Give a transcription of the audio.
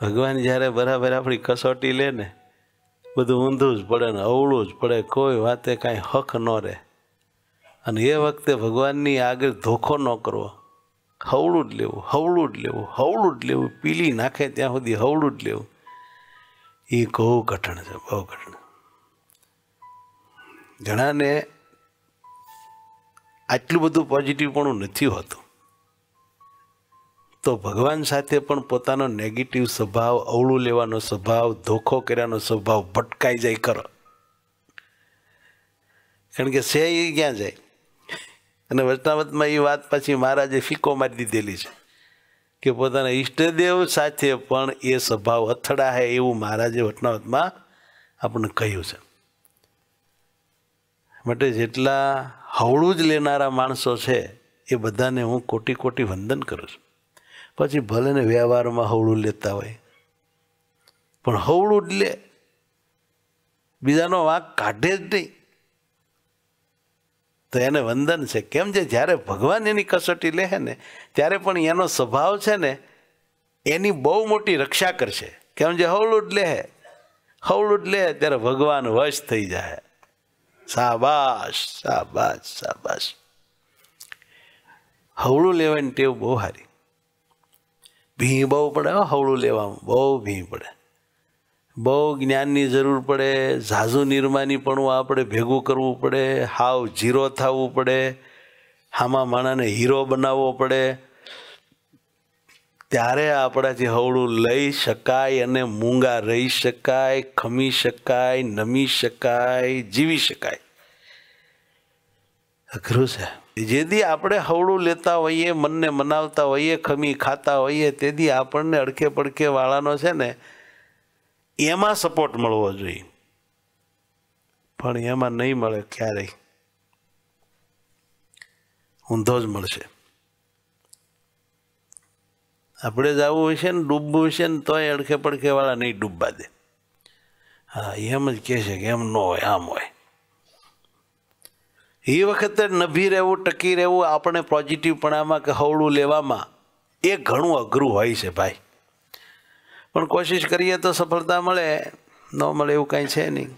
ભગવાન જ્યારે બરાબર આપણી કસોટી લે ને બધું ઊંધું જ પડે ને અવળું જ પડે કોઈ વાતે કાંઈ હક ન રહે અને એ વખતે ભગવાનની આગળ ધોખો ન કરવો હવળું જ લેવું હવળું જ લેવું હવળું જ લેવું પીલી નાખે ત્યાં સુધી હવળું જ લેવું એ બહુ કઠણ છે બહુ કઠણ ઘણાને આટલું બધું પોઝિટિવ પણ નથી હોતું તો ભગવાન સાથે પણ પોતાનો નેગેટિવ સ્વભાવ અવળું લેવાનો સ્વભાવ ધોખો કર્યાનો સ્વભાવ ભટકાઈ જાય કરો કારણ કે સે એ ક્યાં જાય અને વચનાવતમાં એ વાત પછી મહારાજે ફીકો મારી દીધેલી છે કે પોતાના ઈષ્ટદેવ સાથે પણ એ સ્વભાવ અથડા અથડાય એવું મહારાજે વચનાવતમાં આપણને કહ્યું છે માટે જેટલા હવળું જ લેનારા માણસો છે એ બધાને હું કોટી કોટી વંદન કરું છું પછી ભલેને વ્યવહારમાં હવળું લેતા હોય પણ હવળું જ લે બીજાનો વાંક કાઢે જ નહીં તો એને વંદન છે કેમ છે જ્યારે ભગવાન એની કસોટી લે ને ત્યારે પણ એનો સ્વભાવ છે ને એની બહુ મોટી રક્ષા કરશે કેમ જે હવળું જ લે હવળું જ લે ત્યારે ભગવાન વશ થઈ જાય સાબાશ સાબાશ સાબાશ હવળું લેવાની ટેવ બહુ સારી ભીં બહુ પડે હવળું લેવામાં બહુ ભીં પડે બહુ જ્ઞાનની જરૂર પડે ઝાઝુ નિર્માની પણ આપણે ભેગું કરવું પડે હાવ જીરો થવું પડે હામાં માણાને હીરો બનાવવો પડે ત્યારે આપણાથી હવળું લઈ શકાય અને મૂંગા રહી શકાય ખમી શકાય નમી શકાય જીવી શકાય અઘરું છે જેથી આપણે હવળું લેતા હોઈએ મનને મનાવતા હોઈએ ખમી ખાતા હોઈએ તેથી આપણને અડકે પડકે વાળાનો છે ને એમાં સપોર્ટ મળવો જોઈએ પણ એમાં નહીં મળે ક્યારેય ઊંધો જ મળશે આપણે જવું હશે ને ડૂબવું હશે ને તોય અડખે પડખેવાળા નહીં ડૂબવા દે હા એમ જ કહે છે કે એમ ન હોય આમ હોય એ વખતે નભી રહેવું ટકી રહેવું આપણે પોઝિટિવપણામાં કે હવળું લેવામાં એ ઘણું અઘરું હોય છે ભાઈ પણ કોશિશ કરીએ તો સફળતા મળે ન મળે એવું કાંઈ છે નહીં